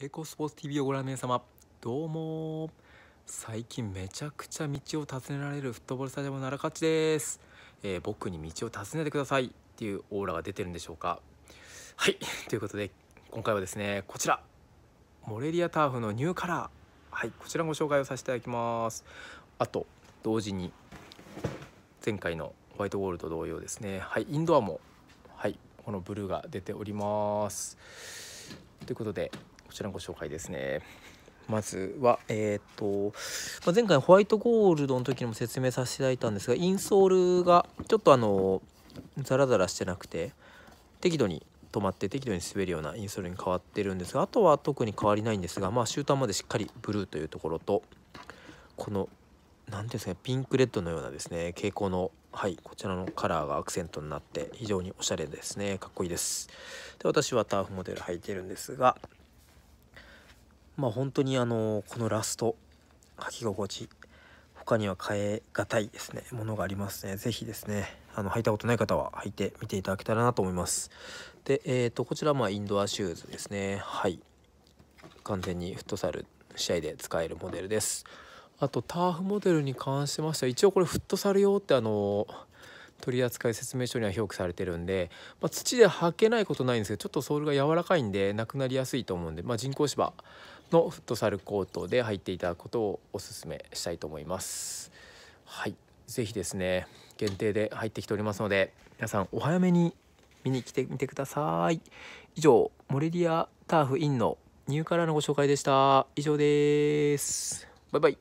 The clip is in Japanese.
エコスポーツ TV をご覧の皆様どうも最近めちゃくちゃ道を尋ねられるフットボールスタジアムの荒勝です、えー、僕に道を尋ねてくださいっていうオーラが出てるんでしょうかはい ということで今回はですねこちらモレリアターフのニューカラーはいこちらご紹介をさせていただきますあと同時に前回のホワイトゴールド同様ですねはいインドアもはいこのブルーが出ておりますということでこちらご紹介ですねまずは、えっ、と、まあ、前回ホワイトゴールドの時にも説明させていただいたんですが、インソールがちょっとあの、ザラザラしてなくて、適度に止まって適度に滑るようなインソールに変わってるんですが、あとは特に変わりないんですが、まあ、終端までしっかりブルーというところと、この、何ていうんですか、ね、ピンクレッドのようなですね、蛍光の、はい、こちらのカラーがアクセントになって、非常におしゃれですね、かっこいいです。で、私はターフモデル履いてるんですが、まあ本当にあのこのラスト履き心地他には変えがたいですねものがありますね是非ですねあの履いたことない方は履いてみていただけたらなと思いますでえっ、ー、とこちらまあインドアシューズですねはい完全にフットサル試合で使えるモデルですあとターフモデルに関しましては一応これフットサル用ってあの取扱説明書には表記されてるんで、まあ、土で履けないことないんですけどちょっとソールが柔らかいんでなくなりやすいと思うんで、まあ、人工芝のフットサルコートで履いていただくことをおすすめしたいと思います。はい是非ですね限定で入ってきておりますので皆さんお早めに見に来てみてください以上モレリアターフインのニューカラーのご紹介でした以上ですバイバイ